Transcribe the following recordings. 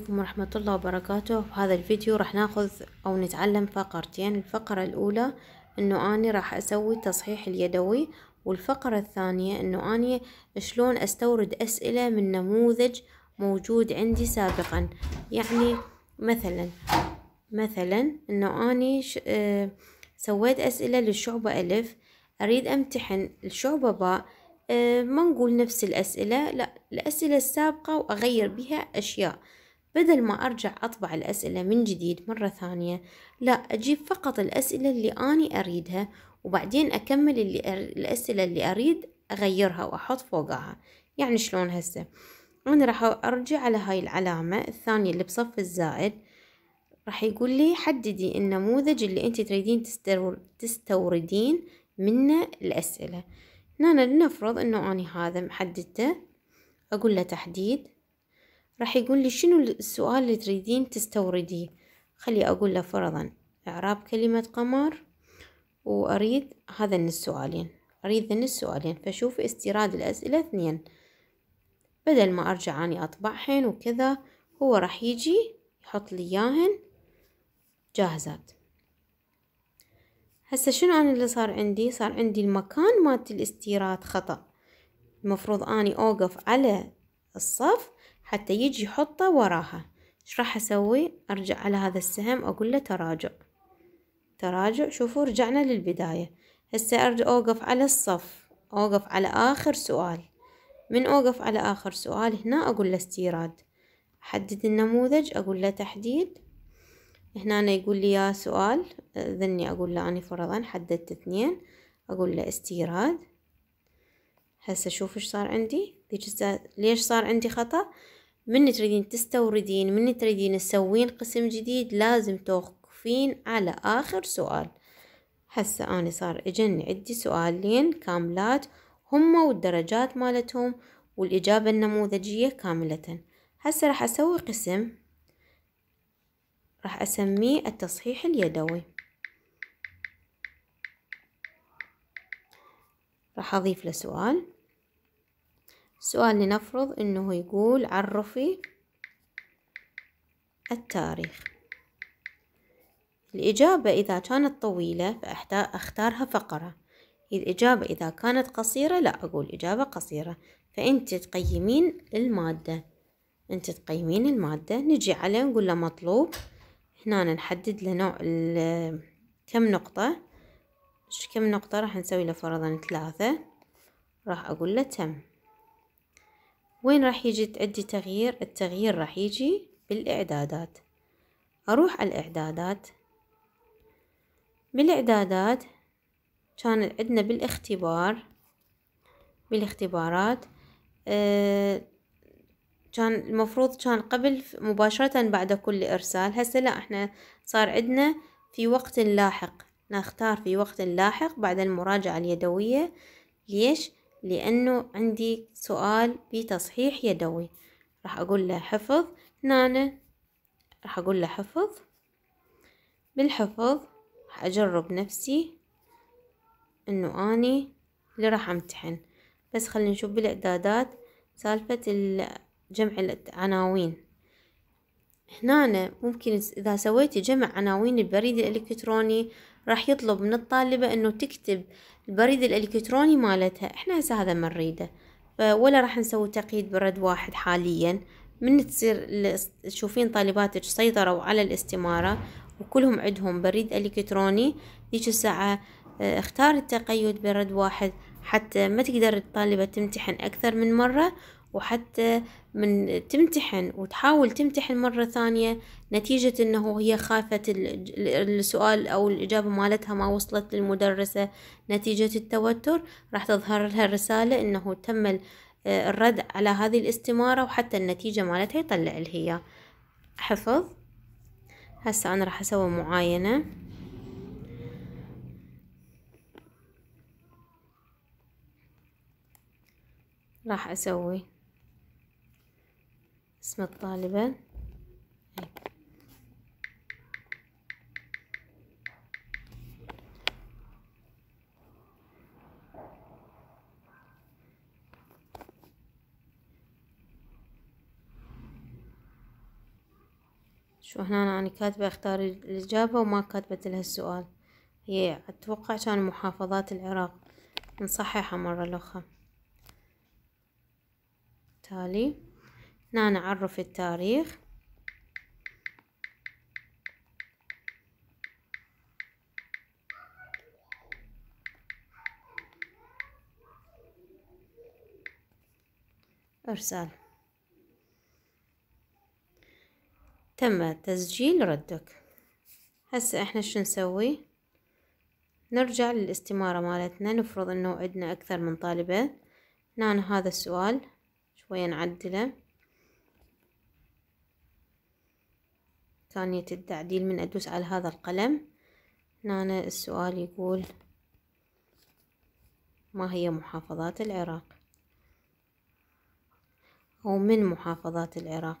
عليكم ورحمة الله وبركاته بهذا الفيديو راح ناخذ او نتعلم فقرتين الفقرة الاولى انه اني راح اسوي التصحيح اليدوي والفقرة الثانية انه اني شلون استورد اسئلة من نموذج موجود عندي سابقا يعني مثلا مثلا انه اني ش... اه سويت اسئلة للشعبة الف اريد امتحن الشعبة باء اه ما نقول نفس الأسئلة لا الأسئلة السابقة وأغير بها أشياء بدل ما أرجع أطبع الأسئلة من جديد مرة ثانية لا أجيب فقط الأسئلة اللي أني أريدها وبعدين أكمل اللي أر... الأسئلة اللي أريد أغيرها وأحط فوقها يعني شلون هسه أنا راح أرجع على هاي العلامة الثانية اللي بصف الزائد راح يقول لي حددي النموذج اللي أنت تريدين تستوردين منه الأسئلة هنا لنفرض أنه أني هذا محددته أقول له تحديد راح يقول لي شنو السؤال اللي تريدين تستورديه خلي أقول له فرضا إعراب كلمة قمر وأريد هذا السؤالين أريد ذن السؤالين فشوف استيراد الأسئلة اثنين بدل ما أرجع أني أطبعهن وكذا هو راح يجي يحط لي إياهن جاهزات هسه شنو أنا اللي صار عندي صار عندي المكان مالت الاستيراد خطأ المفروض أني أوقف على الصف حتى يجي يحطه وراها ايش راح اسوي ارجع على هذا السهم اقول له تراجع تراجع شوفوا رجعنا للبداية هسه ارجع اوقف على الصف اوقف على اخر سؤال من اوقف على اخر سؤال هنا اقول له استيراد احدد النموذج اقول له تحديد هنا أنا يقول لي يا سؤال ذني اقول له اني فرضا حددت اثنين اقول له استيراد هسه شوف ايش صار عندي ليش صار عندي خطأ من تريدين تستوردين من تريدين تسوين قسم جديد لازم توقفين على آخر سؤال هسه أنا صار إجن عندي سؤالين كاملات هما والدرجات مالتهم والإجابة النموذجية كاملة هسه راح أسوي قسم راح أسميه التصحيح اليدوي راح أضيف له سؤال سؤال لنفرض انه يقول عرفي التاريخ الإجابة إذا كانت طويلة فأختارها فقرة الإجابة إذا كانت قصيرة لا أقول إجابة قصيرة فأنت تقيمين المادة أنت تقيمين المادة نجي على نقول له مطلوب هنا نحدد له نوع كم نقطة كم نقطة راح نسوي له فرضا ثلاثة راح أقول له تم وين راح يجي عندي تغيير التغيير راح يجي بالإعدادات أروح على الإعدادات بالإعدادات كان عندنا بالاختبار بالاختبارات آه كان المفروض كان قبل مباشرة بعد كل إرسال هسه لا احنا صار عندنا في وقت لاحق نختار في وقت لاحق بعد المراجعة اليدوية ليش؟ لأنه عندي سؤال بتصحيح يدوي راح أقول له حفظ نانا راح أقول له حفظ بالحفظ راح أجرب نفسي أنه أني اللي راح أمتحن بس خلينا نشوف بالإعدادات سالفة جمع العناوين هنا ممكن إذا سويتي جمع عناوين البريد الإلكتروني راح يطلب من الطالبة أنه تكتب البريد الالكتروني مالتها احنا هسه هذا ما نريده ولا راح نسوي تقييد برد واحد حاليا من تصير تشوفين طالباتك سيطروا على الاستمارة وكلهم عندهم بريد الكتروني ذيك الساعة آه، اختار التقييد برد واحد حتى ما تقدر الطالبة تمتحن أكثر من مرة وحتى من تمتحن وتحاول تمتحن مرة ثانية نتيجة انه هي خافت السؤال او الاجابة مالتها ما وصلت للمدرسة نتيجة التوتر راح تظهر لها الرسالة انه تم الرد على هذه الاستمارة وحتى النتيجة مالتها يطلع هي حفظ هسه انا راح اسوي معاينة راح اسوي اسم الطالبة شو هنا أنا, كاتبة اختار الإجابة وما كاتبت لها السؤال هي أتوقع كان محافظات العراق نصححها مرة أخرى تالي هنا نعرف التاريخ إرسال تم تسجيل ردك هسه احنا شو نسوي نرجع للاستمارة مالتنا نفرض انه عندنا اكثر من طالبة هنا هذا السؤال شوية نعدله ثانية التعديل من أدوس على هذا القلم هنا السؤال يقول ما هي محافظات العراق أو من محافظات العراق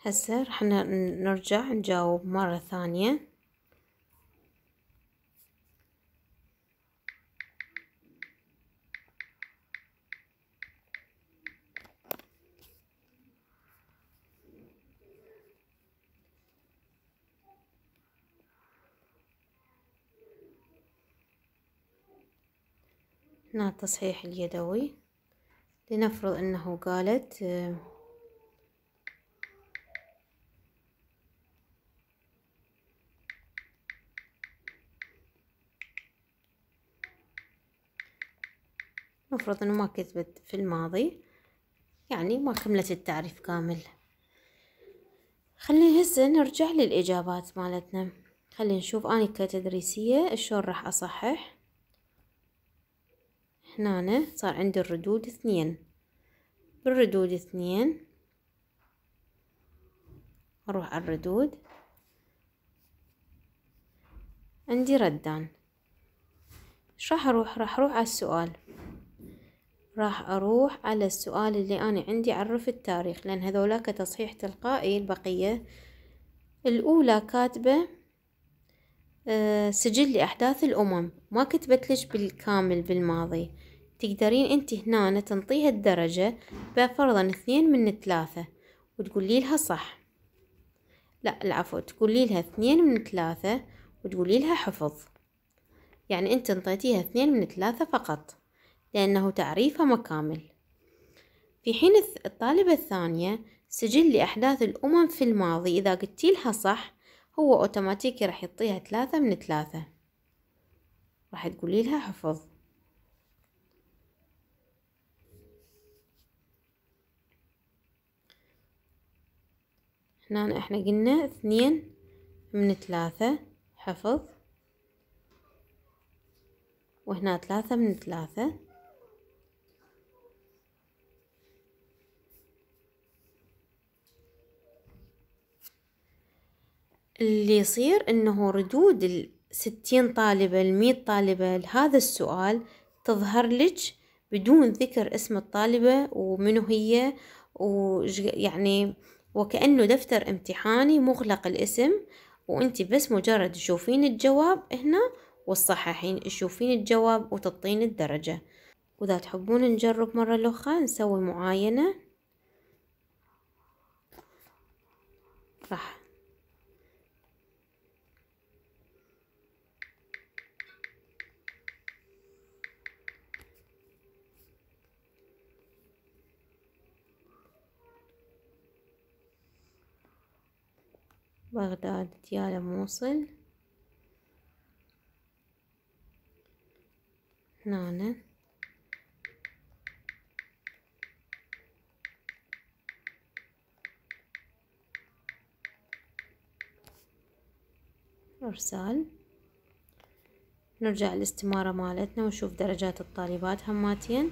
هسه راح نرجع نجاوب مرة ثانية هنا التصحيح اليدوي لنفرض انه قالت آه، مفروض انه ما كتبت في الماضي يعني ما كملت التعريف كامل خلينا هسه نرجع للإجابات مالتنا خلينا نشوف أنا كتدريسية شلون راح أصحح هنا صار عندي الردود اثنين بالردود اثنين أروح على الردود عندي ردان ايش راح أروح راح أروح على السؤال راح أروح على السؤال اللي أنا عندي عرف التاريخ لأن هذولاك تصحيح تلقائي البقية الأولى كاتبة آه، سجل لأحداث الأمم ما كتبت لك بالكامل بالماضي تقدرين أنت هنا تنطيها الدرجة بفرضا اثنين من ثلاثة وتقولي لها صح لا العفو تقولي لها اثنين من ثلاثة وتقولي لها حفظ يعني أنت انطيتيها اثنين من ثلاثة فقط لأنه تعريفه مكامل في حين الطالبة الثانية سجل لأحداث الأمم في الماضي إذا قلتي لها صح هو أوتوماتيكي راح يعطيها ثلاثة من ثلاثة راح تقولي لها حفظ هنا احنا قلنا اثنين من ثلاثة حفظ وهنا ثلاثة من ثلاثة اللي يصير انه ردود الستين طالبة المية طالبة لهذا السؤال تظهر لك بدون ذكر اسم الطالبة ومنو هي ويعني وكأنه دفتر امتحاني مغلق الاسم وانت بس مجرد تشوفين الجواب هنا وتصححين تشوفين الجواب وتطين الدرجة وإذا تحبون نجرب مرة لوخة نسوي معاينة راح بغداد ديالة موصل هنا إرسال نرجع الاستمارة مالتنا ونشوف درجات الطالبات هماتين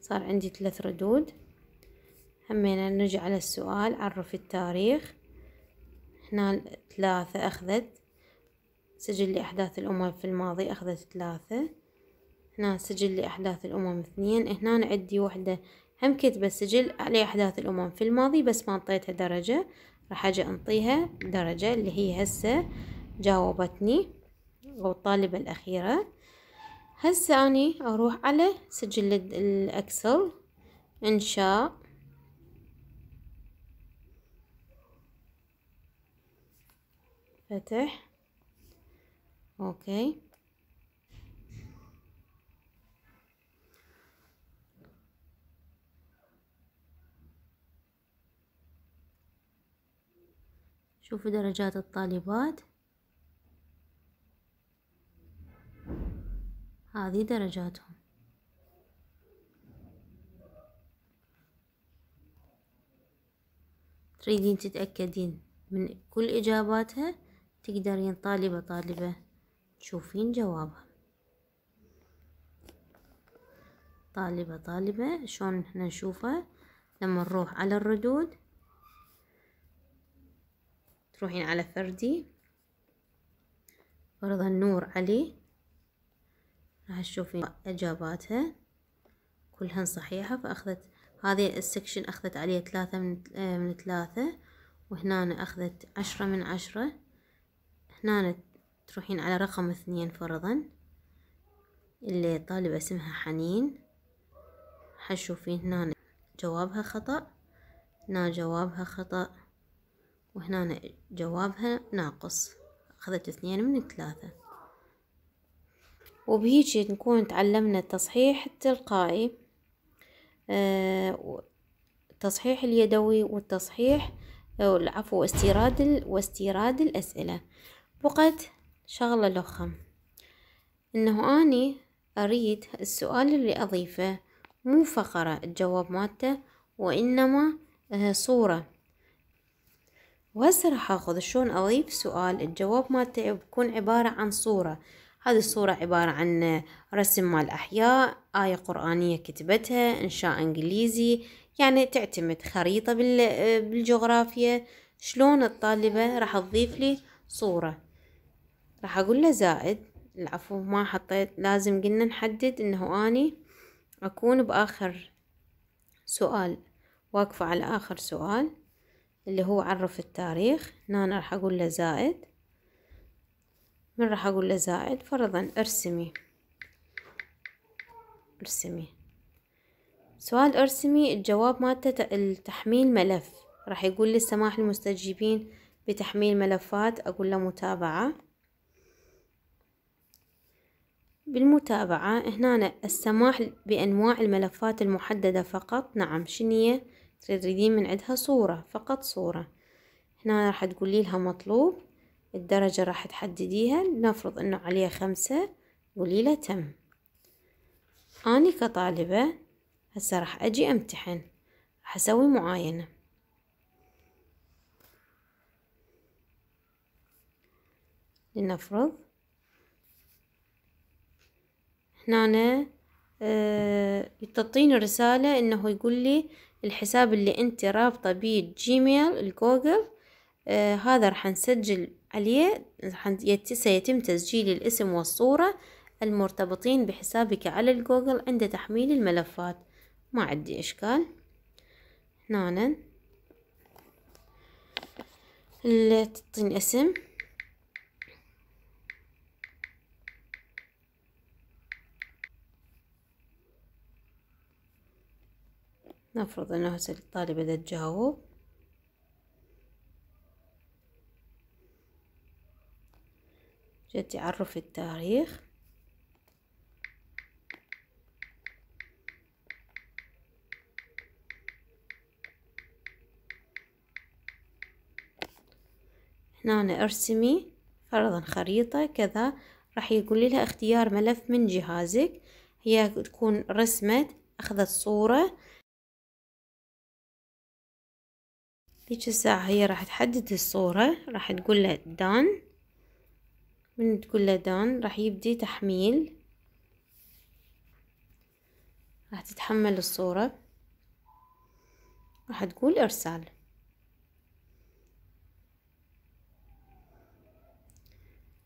صار عندي ثلاث ردود همين نرجع على السؤال عرف التاريخ هنا ثلاثة أخذت سجل لأحداث الأمم في الماضي أخذت ثلاثة هنا سجل لأحداث الأمم اثنين هنا عندي وحدة هم كتبة سجل لأحداث الأمم في الماضي بس ما انطيتها درجة راح أجي أنطيها درجة اللي هي هسه جاوبتني أو الطالبة الأخيرة هسه أني أروح على سجل الأكسل إنشاء فتح اوكي شوفوا درجات الطالبات هذه درجاتهم تريدين تتأكدين من كل إجاباتها تقدرين يعني طالبة طالبة تشوفين جوابها طالبة طالبة شلون احنا نشوفه لما نروح على الردود تروحين على فردي فرضا نور علي راح تشوفين اجاباتها كلهن صحيحة فاخذت هذه السكشن اخذت عليه ثلاثة آه، من ثلاثة وهنا اخذت عشرة من عشرة هنا تروحين على رقم اثنين فرضا اللي طالبة اسمها حنين حتشوفين هنا جوابها خطأ هنا جوابها خطأ وهنا جوابها ناقص أخذت اثنين من ثلاثة وبهيجي نكون تعلمنا التصحيح التلقائي التصحيح آه، اليدوي والتصحيح العفو واستيراد واستيراد الأسئلة بقت شغلة لخم إنه أني أريد السؤال اللي أضيفه مو فقرة الجواب مالته وإنما آه، صورة وهسه راح أخذ شلون أضيف سؤال الجواب مالته يكون عبارة عن صورة هذه الصورة عبارة عن آه، رسم مال أحياء آية قرآنية كتبتها إنشاء إنجليزي يعني تعتمد خريطة آه، بالجغرافيا شلون الطالبة راح تضيف لي صورة راح اقول له زائد العفو ما حطيت لازم قلنا نحدد انه اني اكون باخر سؤال واقفة على اخر سؤال اللي هو عرف التاريخ هنا راح اقول له زائد من راح اقول له زائد فرضا ارسمي ارسمي سؤال ارسمي الجواب مالته التحميل ملف راح يقول لي السماح للمستجيبين بتحميل ملفات اقول له متابعة بالمتابعة هنا السماح بأنواع الملفات المحددة فقط نعم شنية تريدين من عندها صورة فقط صورة هنا راح تقولي لها مطلوب الدرجة راح تحدديها لنفرض انه عليها خمسة قولي لها تم أني كطالبة هسه راح أجي أمتحن راح أسوي معاينة لنفرض هنا آه، تعطيني رسالة انه يقول لي الحساب اللي انت رابطة بيه جيميل الجوجل آه هذا راح نسجل عليه سيتم تسجيل الاسم والصورة المرتبطين بحسابك على الجوجل عند تحميل الملفات ما عندي اشكال هنا تعطيني اسم نفرض أنه الطالبة بدأت تجاوب جت يعرف التاريخ هنا ارسمي فرضا خريطة كذا راح يقول لها اختيار ملف من جهازك هي تكون رسمت اخذت صورة هيك الساعة هي راح تحدد الصورة راح تقول له دان من تقول له دان راح يبدي تحميل راح تتحمل الصورة راح تقول ارسال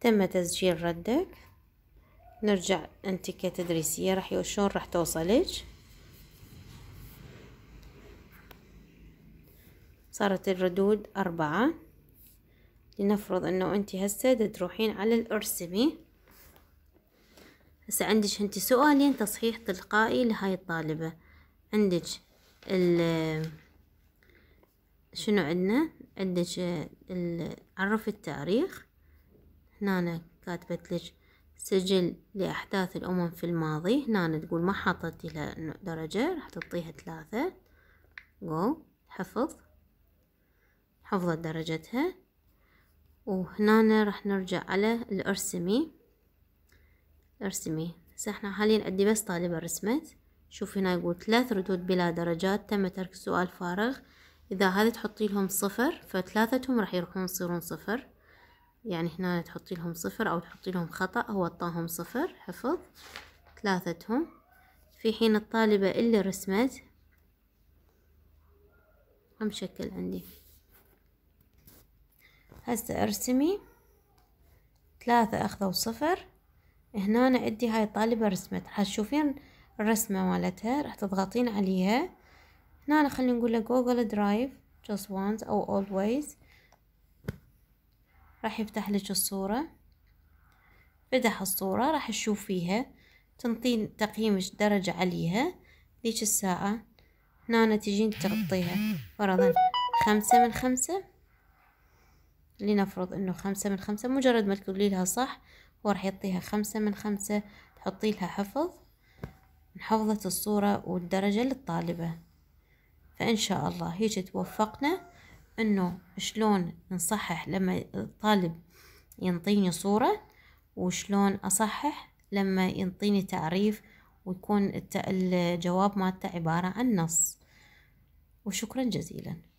تم تسجيل ردك نرجع انتيكة تدريسية راح شلون راح توصلك صارت الردود أربعة لنفرض أنه أنت هسه تروحين على الأرسمي هسه عندك أنت سؤالين تصحيح تلقائي لهاي الطالبة عندك ال شنو عندنا عندك عرف التاريخ هنا كاتبت لك سجل لأحداث الأمم في الماضي هنا تقول ما حطت لها درجة راح تعطيها ثلاثة جو حفظ حفظت درجتها وهنا راح نرجع على الارسمي ارسمي هسه احنا حاليا عندي بس طالبة رسمت شوف هنا يقول ثلاث ردود بلا درجات تم ترك سؤال فارغ اذا هذا تحطي لهم صفر فثلاثتهم راح يروحون يصيرون صفر يعني هنا تحطي لهم صفر او تحطي لهم خطأ هو اعطاهم صفر حفظ ثلاثتهم في حين الطالبة اللي رسمت هم شكل عندي هسه ارسمي ثلاثة اخذوا صفر هنا عندي ادي هاي الطالبة رسمت حتشوفين الرسمة مالتها راح تضغطين عليها هنا خلي خلينا نقول له جوجل درايف just once أو always راح يفتح لك الصورة فتح الصورة راح تشوفيها تنطين تقييمك درجة عليها ذيك الساعة هنا تجين تغطيها فرضا خمسة من خمسة لنفرض انه خمسة من خمسة مجرد ما تقولي لها صح هو راح يعطيها خمسة من خمسة تحطي لها حفظ انحفظت الصورة والدرجة للطالبة فإن شاء الله هيك توفقنا إنه شلون نصحح لما الطالب ينطيني صورة وشلون أصحح لما ينطيني تعريف ويكون الجواب مالته عبارة عن نص وشكرا جزيلا